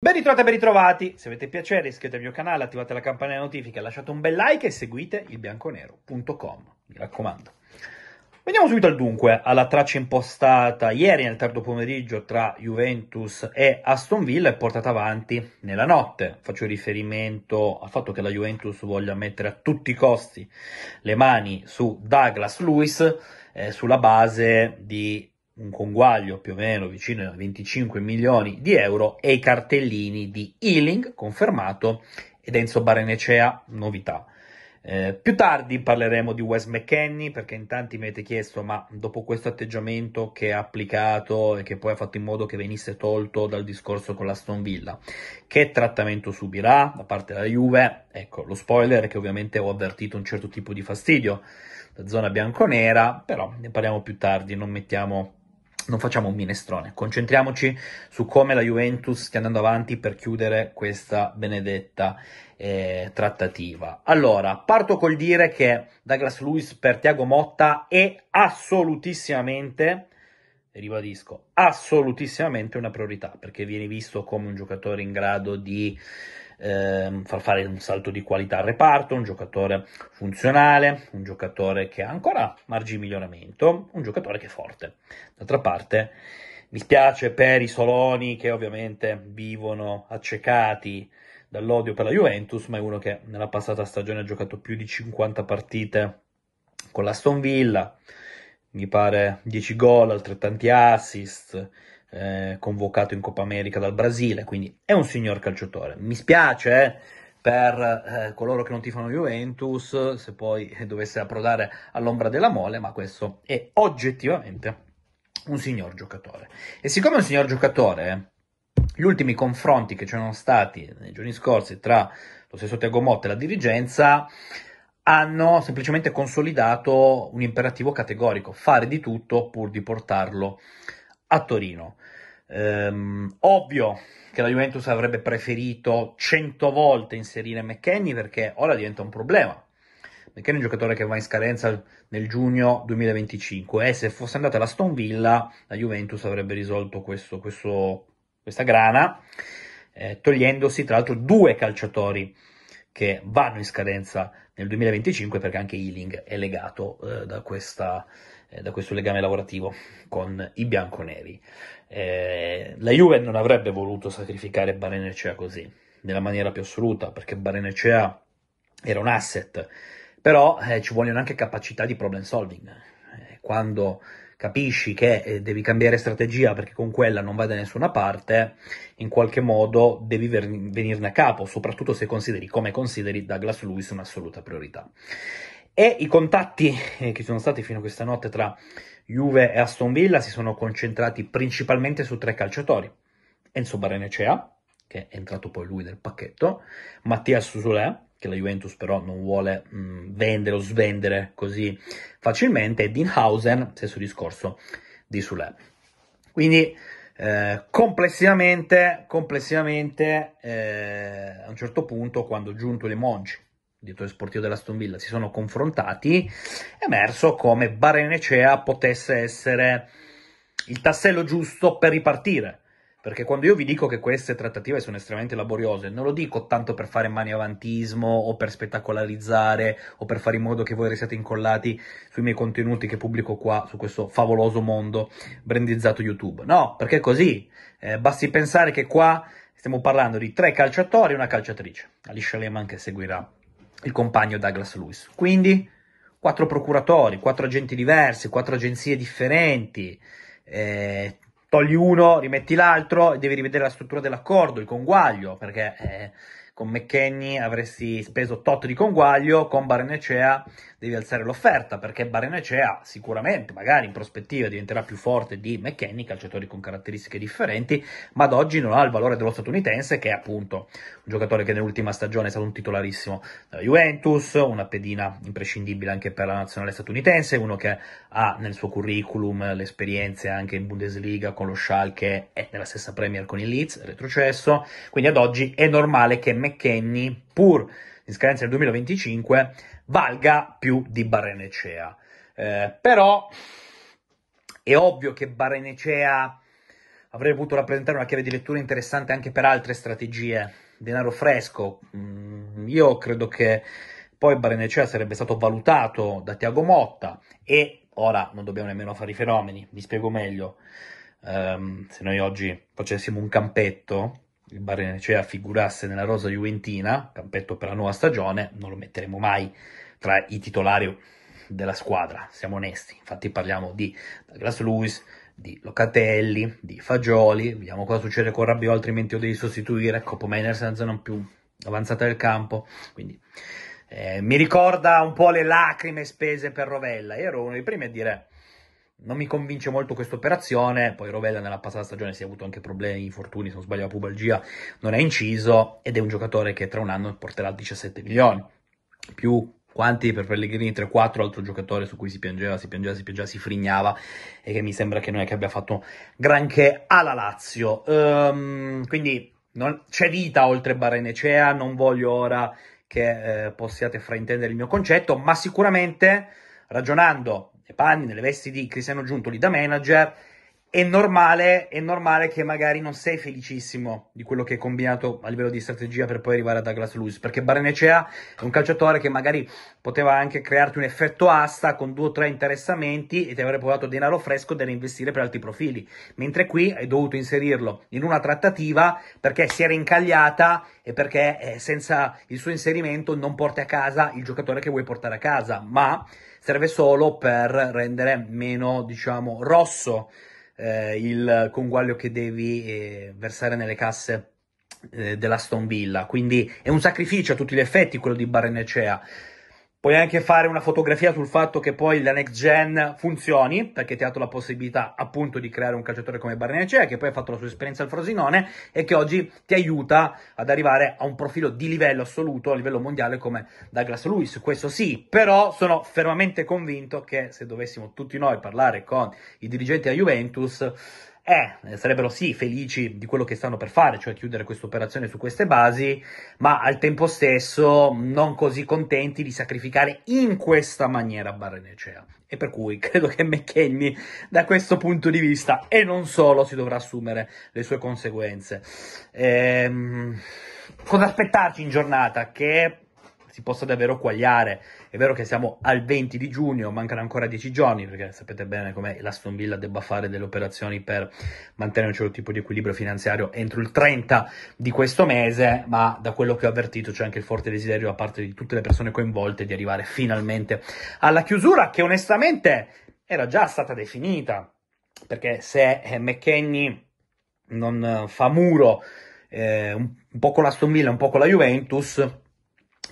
Ben ritrovati e ben ritrovati! Se avete piacere iscrivetevi al mio canale, attivate la campanella notifica, lasciate un bel like e seguite ilbianconero.com, mi raccomando. Veniamo subito al dunque, alla traccia impostata ieri nel tardo pomeriggio tra Juventus e Aston Villa e portata avanti nella notte. Faccio riferimento al fatto che la Juventus voglia mettere a tutti i costi le mani su Douglas Lewis eh, sulla base di un conguaglio più o meno vicino a 25 milioni di euro e i cartellini di Ealing, confermato, ed Enzo Barenecea, novità. Eh, più tardi parleremo di Wes McKenney perché in tanti mi avete chiesto ma dopo questo atteggiamento che ha applicato e che poi ha fatto in modo che venisse tolto dal discorso con la Stone Villa che trattamento subirà da parte della Juve? Ecco lo spoiler è che ovviamente ho avvertito un certo tipo di fastidio la zona bianconera però ne parliamo più tardi non mettiamo non facciamo un minestrone, concentriamoci su come la Juventus stia andando avanti per chiudere questa benedetta eh, trattativa. Allora, parto col dire che Douglas Lewis per Tiago Motta è assolutissimamente ribadisco, assolutissimamente una priorità perché viene visto come un giocatore in grado di eh, far fare un salto di qualità al reparto, un giocatore funzionale, un giocatore che ha ancora margini di miglioramento, un giocatore che è forte. D'altra parte, mi spiace per i Soloni che ovviamente vivono accecati dall'odio per la Juventus, ma è uno che nella passata stagione ha giocato più di 50 partite con l'Aston Villa, mi pare 10 gol, altrettanti assist, eh, convocato in Coppa America dal Brasile, quindi è un signor calciatore. Mi spiace eh, per eh, coloro che non tifano Juventus, se poi dovesse approdare all'ombra della mole, ma questo è oggettivamente un signor giocatore. E siccome è un signor giocatore, gli ultimi confronti che c'erano stati nei giorni scorsi tra lo stesso Tiago Motta e la dirigenza hanno semplicemente consolidato un imperativo categorico, fare di tutto pur di portarlo a Torino. Um, ovvio che la Juventus avrebbe preferito 100 volte inserire McKenny perché ora diventa un problema. McKenny è un giocatore che va in scadenza nel giugno 2025 e se fosse andata alla Stone Villa la Juventus avrebbe risolto questo, questo, questa grana eh, togliendosi tra l'altro due calciatori che vanno in scadenza nel 2025 perché anche Healing è legato eh, da, questa, eh, da, questo legame lavorativo con i bianconeri. Eh, la Juve non avrebbe voluto sacrificare Barenecea così, nella maniera più assoluta, perché Barenecea era un asset, però eh, ci vogliono anche capacità di problem solving. Eh, quando capisci che eh, devi cambiare strategia perché con quella non vai da nessuna parte, in qualche modo devi ver- venirne a capo, soprattutto se consideri, come consideri, Douglas Lewis un'assoluta priorità. E i contatti eh, che ci sono stati fino a questa notte tra Juve e Aston Villa si sono concentrati principalmente su tre calciatori. Enzo Barenecea, che è entrato poi lui nel pacchetto, Mattia Susulè, che la Juventus però non vuole mh, mm, vendere o svendere così facilmente, e Dinhausen, stesso discorso di Sule. Quindi eh, complessivamente, complessivamente eh, a un certo punto, quando Giunto e Limonci, direttore sportivo della Stonvilla, si sono confrontati, è emerso come Barenecea potesse essere il tassello giusto per ripartire perché quando io vi dico che queste trattative sono estremamente laboriose, non lo dico tanto per fare mani avantismo o per spettacolarizzare o per fare in modo che voi restiate incollati sui miei contenuti che pubblico qua su questo favoloso mondo brandizzato YouTube. No, perché così eh, basti pensare che qua stiamo parlando di tre calciatori e una calciatrice. Alicia Lehman che seguirà il compagno Douglas Lewis. Quindi quattro procuratori, quattro agenti diversi, quattro agenzie differenti. Eh, togli uno, rimetti l'altro e devi rivedere la struttura dell'accordo, il conguaglio, perché eh, con McKenny avresti speso tot di conguaglio, con Barenecea devi alzare l'offerta, perché Barenecea sicuramente, magari in prospettiva, diventerà più forte di McKenny, calciatori con caratteristiche differenti, ma ad oggi non ha il valore dello statunitense, che è appunto un giocatore che nell'ultima stagione è stato un titolarissimo della Juventus, una pedina imprescindibile anche per la nazionale statunitense, uno che ha nel suo curriculum le esperienze anche in Bundesliga con lo Schalke e nella stessa Premier con il Leeds, retrocesso, quindi ad oggi è normale che McKenny McKenney, pur in scadenza del 2025, valga più di Barenecea. Eh, però è ovvio che Barenecea avrebbe potuto rappresentare una chiave di lettura interessante anche per altre strategie. Denaro fresco, mm, io credo che poi Barenecea sarebbe stato valutato da Tiago Motta e ora non dobbiamo nemmeno fare i fenomeni, vi spiego meglio. Um, se noi oggi facessimo un campetto il Barrenecea cioè, figurasse nella rosa juventina, campetto per la nuova stagione, non lo metteremo mai tra i titolari della squadra, siamo onesti. Infatti parliamo di Douglas Lewis, di Locatelli, di Fagioli, vediamo cosa succede con Rabiot, altrimenti lo devi sostituire, Coppo Mainers è una più avanzata del campo, quindi eh, mi ricorda un po' le lacrime spese per Rovella, io ero uno dei primi a dire non mi convince molto questa operazione. Poi Rovella nella passata stagione si è avuto anche problemi, infortuni, se non sbaglio la pubalgia non è inciso ed è un giocatore che tra un anno porterà 17 milioni. Più quanti per Pellegrini 3-4, altro giocatore su cui si piangeva, si piangeva, si piangeva, si frignava e che mi sembra che non è che abbia fatto granché alla Lazio. Um, quindi non, c'è vita oltre Barenecea, non voglio ora che eh, possiate fraintendere il mio concetto, ma sicuramente ragionando panni, nelle vesti di Cristiano Giuntoli da manager è normale, è normale che magari non sei felicissimo di quello che hai combinato a livello di strategia per poi arrivare a Douglas Lewis, perché Barnecea è un calciatore che magari poteva anche crearti un effetto asta con due o tre interessamenti e ti avrebbe provato denaro fresco da reinvestire per altri profili, mentre qui hai dovuto inserirlo in una trattativa perché si era incagliata e perché eh, senza il suo inserimento non porti a casa il giocatore che vuoi portare a casa, ma serve solo per rendere meno, diciamo, rosso eh, il conguaglio che devi eh, versare nelle casse eh, della Stone Villa. Quindi è un sacrificio a tutti gli effetti quello di Barrenecea. Puoi anche fare una fotografia sul fatto che poi la next gen funzioni, perché ti ha dato la possibilità appunto di creare un calciatore come Barnecea, che poi ha fatto la sua esperienza al Frosinone e che oggi ti aiuta ad arrivare a un profilo di livello assoluto, a livello mondiale come Douglas Lewis, questo sì, però sono fermamente convinto che se dovessimo tutti noi parlare con i dirigenti a Juventus, eh, sarebbero sì felici di quello che stanno per fare, cioè chiudere questa operazione su queste basi, ma al tempo stesso non così contenti di sacrificare in questa maniera Barrenecea. E per cui credo che McKenny, da questo punto di vista, e non solo, si dovrà assumere le sue conseguenze. Ehm, cosa aspettarci in giornata? Che si possa davvero quagliare. È vero che siamo al 20 di giugno, mancano ancora 10 giorni, perché sapete bene come la Villa debba fare delle operazioni per mantenere un certo tipo di equilibrio finanziario entro il 30 di questo mese, ma da quello che ho avvertito c'è anche il forte desiderio da parte di tutte le persone coinvolte di arrivare finalmente alla chiusura, che onestamente era già stata definita, perché se eh, McKenney non fa muro eh, un po' con la Stonville, un po' con la Juventus,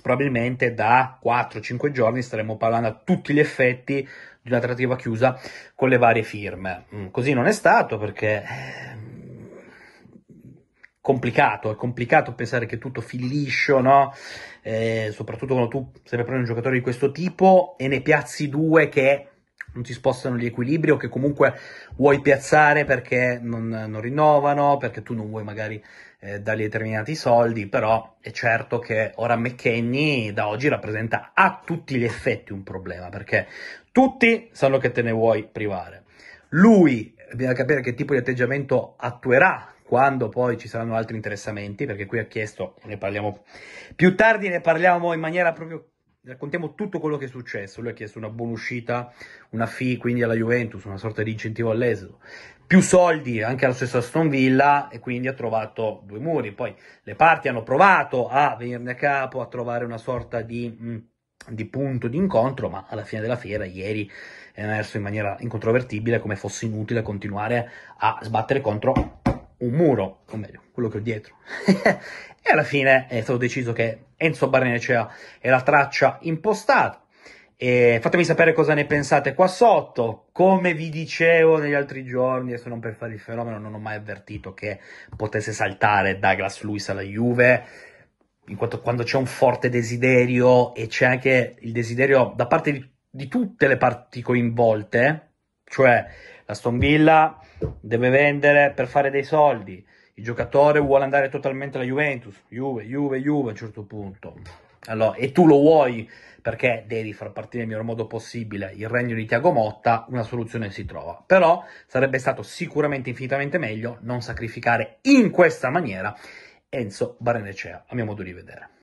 probabilmente da 4-5 giorni staremo parlando a tutti gli effetti di una trattativa chiusa con le varie firme. Mm, così non è stato perché ehm, complicato, è complicato pensare che tutto fili liscio, no? Eh, soprattutto quando tu sei per un giocatore di questo tipo e ne piazzi due che non ti spostano gli equilibri o che comunque vuoi piazzare perché non, non rinnovano, perché tu non vuoi magari eh, dargli determinati soldi, però è certo che ora McKenny da oggi rappresenta a tutti gli effetti un problema, perché tutti sanno che te ne vuoi privare. Lui, bisogna capire che tipo di atteggiamento attuerà quando poi ci saranno altri interessamenti, perché qui ha chiesto, ne parliamo più tardi, ne parliamo in maniera proprio raccontiamo tutto quello che è successo. Lui ha chiesto una buona uscita, una fee quindi alla Juventus, una sorta di incentivo all'esodo. più soldi anche allo stesso Aston Villa e quindi ha trovato due muri. Poi le parti hanno provato a venirne a capo, a trovare una sorta di, mm, di punto di incontro, ma alla fine della fiera, ieri è emerso in maniera incontrovertibile come fosse inutile continuare a sbattere contro un muro, o meglio, quello che ho dietro. e alla fine è stato deciso che Enzo Barnecea è la traccia impostata. E fatemi sapere cosa ne pensate qua sotto. Come vi dicevo negli altri giorni, se non per fare il fenomeno, non ho mai avvertito che potesse saltare Douglas Lewis alla Juve. In quanto quando c'è un forte desiderio e c'è anche il desiderio da parte di, di tutte le parti coinvolte, cioè, la Aston Villa deve vendere per fare dei soldi. Il giocatore vuole andare totalmente alla Juventus. Juve, Juve, Juve a un certo punto. Allora, e tu lo vuoi perché devi far partire nel miglior modo possibile il regno di Tiago Motta, una soluzione si trova. Però sarebbe stato sicuramente infinitamente meglio non sacrificare in questa maniera Enzo Barenecea, a mio modo di vedere.